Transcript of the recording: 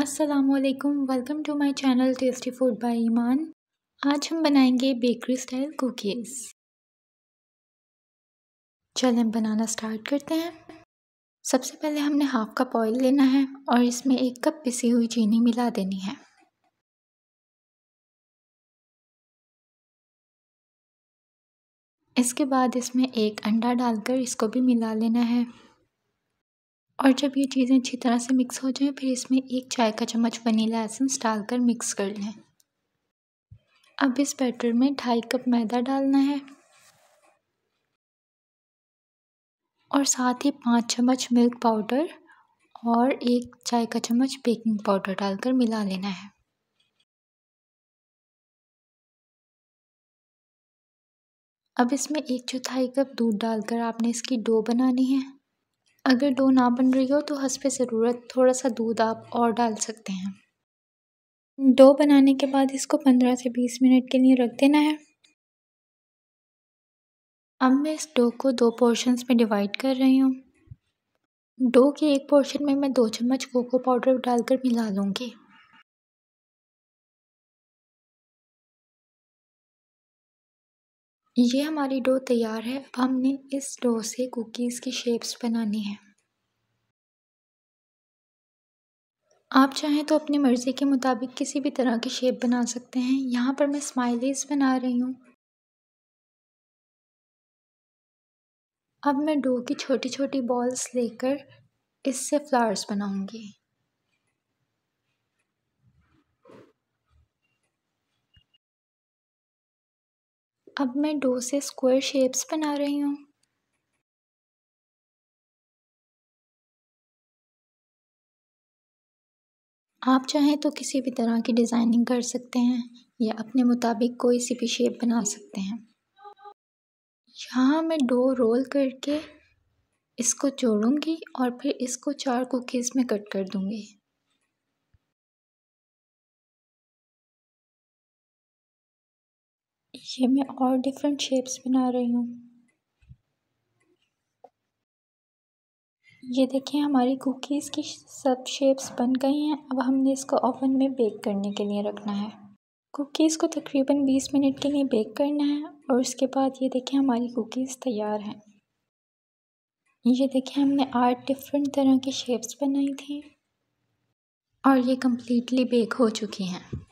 असलकम welcome to my channel tasty food by Iman आज हम बनाएंगे बेकरी स्टाइल कुकीज़ चलिए हम बनाना स्टार्ट करते हैं सबसे पहले हमने हाफ़ कप ऑयल लेना है और इसमें एक कप पिसी हुई चीनी मिला देनी है इसके बाद इसमें एक अंडा डालकर इसको भी मिला लेना है और जब ये चीज़ें अच्छी तरह से मिक्स हो जाएं फिर इसमें एक चाय का चम्मच वनीला एसेंस डालकर मिक्स कर लें अब इस बैटर में ढाई कप मैदा डालना है और साथ ही पाँच चम्मच मिल्क पाउडर और एक चाय का चम्मच बेकिंग पाउडर डालकर मिला लेना है अब इसमें एक चौथाई कप दूध डालकर आपने इसकी डो बनानी है अगर डो ना बन रही हो तो पे ज़रूरत थोड़ा सा दूध आप और डाल सकते हैं डो बनाने के बाद इसको पंद्रह से बीस मिनट के लिए रख देना है अब मैं इस डो को दो पोर्शंस में डिवाइड कर रही हूँ डो के एक पोर्शन में मैं दो चम्मच कोको पाउडर डालकर मिला लूँगी ये हमारी डो तैयार है अब हमने इस डो से कुकीज़ की शेप्स बनानी है आप चाहें तो अपनी मर्ज़ी के मुताबिक किसी भी तरह की शेप बना सकते हैं यहाँ पर मैं स्माइलीज़ बना रही हूँ अब मैं डो की छोटी छोटी बॉल्स लेकर इससे फ्लावर्स बनाऊंगी अब मैं डो से स्क्वायर शेप्स बना रही हूँ आप चाहें तो किसी भी तरह की डिज़ाइनिंग कर सकते हैं या अपने मुताबिक कोई सी भी शेप बना सकते हैं यहाँ मैं डो रोल करके इसको जोड़ूंगी और फिर इसको चार कुकीज़ में कट कर दूंगी ये मैं और डिफरेंट शेप्स बना रही हूँ ये देखें हमारी कुकीज़ की सब शेप्स बन गई हैं अब हमने इसको ओवन में बेक करने के लिए रखना है कुकीज़ को तकरीबन 20 मिनट के लिए बेक करना है और उसके बाद ये देखें हमारी कुकीज़ तैयार हैं ये देखें हमने आठ डिफरेंट तरह की शेप्स बनाई थी और ये कम्प्लीटली बेक हो चुकी हैं